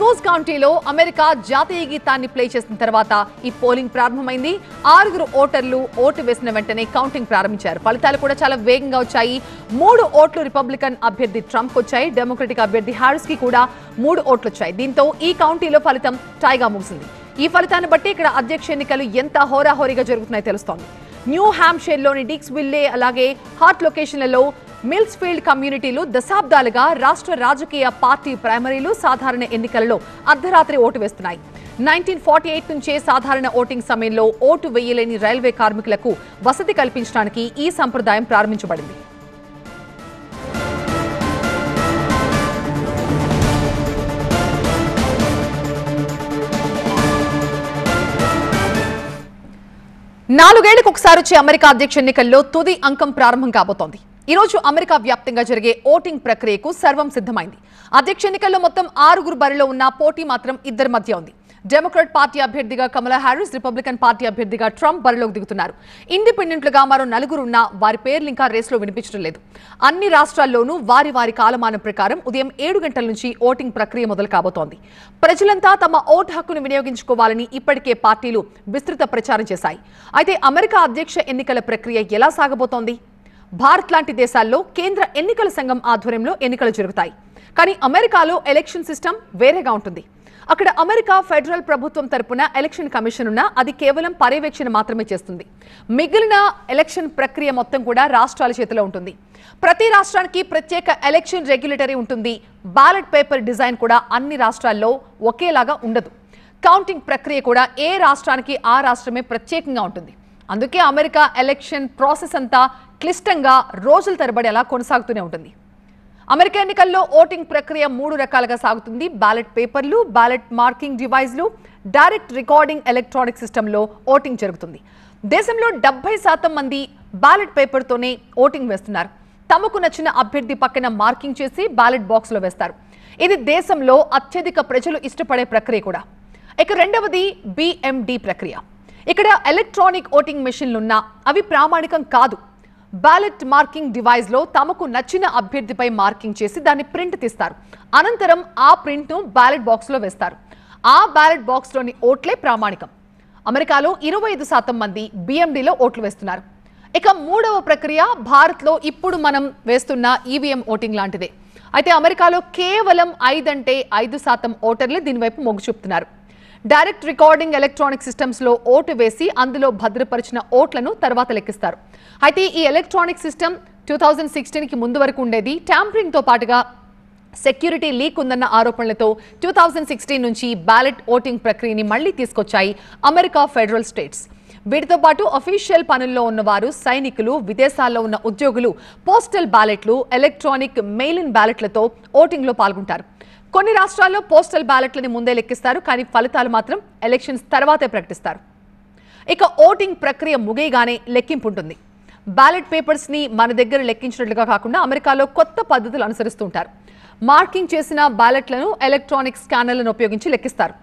cruise కౌంటీలో America జాతీయ గీతాన్ని play చేసిన తర్వాత ఈ పోలింగ్ ప్రారంభమైంది ఆరుగురు ఓటర్లు ఓటు వేసిన వెంటనే కౌంటింగ్ ప్రారంభించారు ఫలితాలు కూడా చాలా వేగంగా వచ్చాయి మూడు ఓట్లు రిపబ్లికన్ అభ్యర్థి ట్రంప్ వచ్చాయి డెమోక్రటిక్ అభ్యర్థి హారిస్ కి కూడా మూడు ఓట్లు వచ్చాయి దీంతో ఈ కౌంటీలో ఫలితం టైగా ముగిసింది ఈ ఫలితాన్ని బట్టి ఇక్కడ అధ్యక్ష ఎన్నికలు ఎంత హోరాహోరీగా జరుగుతున్నాయో తెలుస్తోంది న్యూ లోని డిక్స్ విల్లే అలాగే హార్ట్ లొకేషన్లలో మిల్స్ ఫీల్డ్ కమ్యూనిటీలు దశాబ్దాలుగా రాష్ట్ర రాజకీయ పార్టీ ప్రైమరీలు సాధారణ ఎన్నికలలో అర్ధరాత్రి ఓటు వేస్తున్నాయి నైన్టీన్ ఫార్టీ ఎయిట్ నుంచే సాధారణ ఓటింగ్ సమయంలో ఓటు వేయలేని రైల్వే కార్మికులకు వసతి కల్పించడానికి ఈ సంప్రదాయం ప్రారంభించబడింది నాలుగేళ్లకు ఒకసారి వచ్చే అమెరికా అధ్యక్ష ఎన్నికల్లో తుది అంకం ప్రారంభం కాబోతోంది ఈరోజు అమెరికా వ్యాప్తంగా జరిగే ఓటింగ్ ప్రక్రియకు సర్వం సిద్ధమైంది అధ్యక్ష ఎన్నికల్లో మొత్తం ఆరుగురు బరిలో ఉన్న పోటీ మాత్రం ఇద్దరి మధ్య ఉంది డెమోక్రాట్ పార్టీ అభ్యర్థిగా కమలా హ్యారిస్ రిపబ్లికన్ పార్టీ అభ్యర్థిగా ట్రంప్ బరిలోకి దిగుతున్నారు ఇండిపెండెంట్లుగా మరో నలుగురు ఉన్నా వారి పేర్లు ఇంకా రేసులో వినిపించడం లేదు అన్ని రాష్ట్రాల్లోనూ వారి వారి కాలమానం ప్రకారం ఉదయం ఏడు గంటల నుంచి ఓటింగ్ ప్రక్రియ మొదలు కాబోతోంది ప్రజలంతా తమ ఓటు హక్కును వినియోగించుకోవాలని ఇప్పటికే పార్టీలు విస్తృత ప్రచారం చేశాయి అయితే అమెరికా అధ్యక్ష ఎన్నికల ప్రక్రియ ఎలా సాగబోతోంది భారత్ లాంటి దేశాల్లో కేంద్ర ఎన్నికల సంఘం ఆధ్వర్యంలో ఎన్నికలు జరుగుతాయి కానీ అమెరికాలో ఎలక్షన్ సిస్టమ్ వేరేగా ఉంటుంది అక్కడ అమెరికా ఫెడరల్ ప్రభుత్వం తరపున ఎలక్షన్ కమిషన్ ఉన్నా అది కేవలం పర్యవేక్షణ మాత్రమే చేస్తుంది మిగిలిన ఎలక్షన్ ప్రక్రియ మొత్తం కూడా రాష్ట్రాల చేతిలో ఉంటుంది ప్రతి రాష్ట్రానికి ప్రత్యేక ఎలక్షన్ రెగ్యులేటరీ ఉంటుంది బ్యాలెట్ పేపర్ డిజైన్ కూడా అన్ని రాష్ట్రాల్లో ఒకేలాగా ఉండదు కౌంటింగ్ ప్రక్రియ కూడా ఏ రాష్ట్రానికి ఆ రాష్ట్రమే ప్రత్యేకంగా ఉంటుంది అందుకే అమెరికా ఎలక్షన్ ప్రాసెస్ అంతా క్లిష్టంగా రోజుల తరబడి అలా కొనసాగుతూనే ఉంటుంది అమెరికా ఎన్నికల్లో ఓటింగ్ ప్రక్రియ మూడు రకాలుగా సాగుతుంది బ్యాలెట్ పేపర్లు బ్యాలెట్ మార్కింగ్ డివైజ్లు డైరెక్ట్ రికార్డింగ్ ఎలక్ట్రానిక్ సిస్టంలో ఓటింగ్ జరుగుతుంది దేశంలో డెబ్బై శాతం మంది బ్యాలెట్ పేపర్తోనే ఓటింగ్ వేస్తున్నారు తమకు నచ్చిన అభ్యర్థి పక్కన మార్కింగ్ చేసి బ్యాలెట్ బాక్స్లో వేస్తారు ఇది దేశంలో అత్యధిక ప్రజలు ఇష్టపడే ప్రక్రియ కూడా ఇక రెండవది బిఎండి ప్రక్రియ ఇక్కడ ఎలక్ట్రానిక్ ఓటింగ్ మెషిన్లున్నా అవి ప్రామాణికం కాదు బ్యాలెట్ మార్కింగ్ డివైస్లో తమకు నచ్చిన అభ్యర్థిపై మార్కింగ్ చేసి దాన్ని ప్రింట్ తీస్తారు అనంతరం ఆ ప్రింట్ను బ్యాలెట్ బాక్స్లో వేస్తారు ఆ బ్యాలెట్ బాక్స్లోని ఓట్లే ప్రామాణికం అమెరికాలో ఇరవై ఐదు శాతం మంది బిఎండిలో ఓట్లు వేస్తున్నారు ఇక మూడవ ప్రక్రియ భారత్లో ఇప్పుడు మనం వేస్తున్న ఈవీఎం e ఓటింగ్ లాంటిదే అయితే అమెరికాలో కేవలం ఐదంటే ఐదు శాతం ఓటర్లే దీనివైపు మొగ్గు చూపుతున్నారు డైరెక్ట్ రికార్డింగ్ ఎలక్ట్రానిక్ సిస్టమ్స్ లో ఓటు వేసి అందులో భద్రపరిచిన ఓట్లను తర్వాత లెక్కిస్తారు అయితే ఈ ఎలక్ట్రానిక్ సిస్టమ్ టూ థౌజండ్ సిక్స్టీన్కి ముందు వరకు ఉండేది ట్యాంపరింగ్తో పాటుగా సెక్యూరిటీ లీక్ ఉందన్న ఆరోపణలతో టూ థౌజండ్ సిక్స్టీన్ నుంచి బ్యాలెట్ ఓటింగ్ ప్రక్రియని మళ్లీ తీసుకొచ్చాయి అమెరికా ఫెడరల్ స్టేట్స్ వీటితో పాటు అఫీషియల్ పనుల్లో ఉన్నవారు సైనికులు విదేశాల్లో ఉన్న ఉద్యోగులు పోస్టల్ బ్యాలెట్లు ఎలక్ట్రానిక్ మెయిల్ ఇన్ బ్యాలెట్లతో ఓటింగ్లో పాల్గొంటారు కొన్ని రాష్ట్రాల్లో పోస్టల్ బ్యాలెట్లని ముందే లెక్కిస్తారు కానీ ఫలితాలు మాత్రం ఎలక్షన్స్ తర్వాతే ప్రకటిస్తారు ఇక ఓటింగ్ ప్రక్రియ ముగియగానే లెక్కింపు ఉంటుంది బ్యాలెట్ పేపర్స్ని మన దగ్గర లెక్కించినట్లుగా కాకుండా అమెరికాలో కొత్త పద్ధతులు అనుసరిస్తుంటారు మార్కింగ్ చేసిన బ్యాలెట్లను ఎలక్ట్రానిక్ స్కానర్లను ఉపయోగించి లెక్కిస్తారు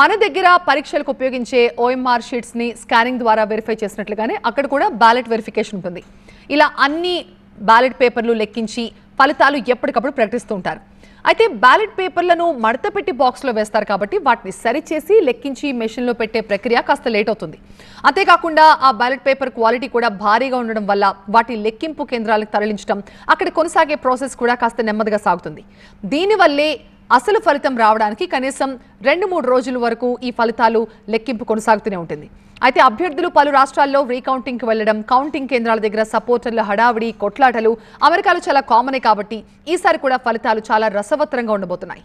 మన దగ్గర పరీక్షలకు ఉపయోగించే ఓఎంఆర్ షీట్స్ని స్కానింగ్ ద్వారా వెరిఫై చేసినట్లుగానే అక్కడ కూడా బ్యాలెట్ వెరిఫికేషన్ ఉంటుంది ఇలా అన్ని బ్యాలెట్ పేపర్లు లెక్కించి ఫలితాలు ఎప్పటికప్పుడు ప్రకటిస్తూ ఉంటారు అయితే బ్యాలెట్ పేపర్లను మడత పెట్టి బాక్స్లో వేస్తారు కాబట్టి వాటిని సరిచేసి లెక్కించి మెషిన్లో పెట్టే ప్రక్రియ కాస్త లేట్ అవుతుంది అంతేకాకుండా ఆ బ్యాలెట్ పేపర్ క్వాలిటీ కూడా భారీగా ఉండడం వల్ల వాటి లెక్కింపు కేంద్రాలకు తరలించడం అక్కడ కొనసాగే ప్రాసెస్ కూడా కాస్త నెమ్మదిగా సాగుతుంది దీనివల్లే అసలు ఫలితం రావడానికి కనీసం రెండు మూడు రోజుల వరకు ఈ ఫలితాలు లెక్కింపు కొనసాగుతూనే ఉంటుంది అయితే అభ్యర్థులు పలు రాష్ట్రాల్లో రీకౌంటింగ్కి వెళ్లడం కౌంటింగ్ కేంద్రాల దగ్గర సపోర్టర్ల హడావిడి కొట్లాటలు అమెరికాలో చాలా కామనే కాబట్టి ఈసారి కూడా ఫలితాలు చాలా రసవత్తరంగా ఉండబోతున్నాయి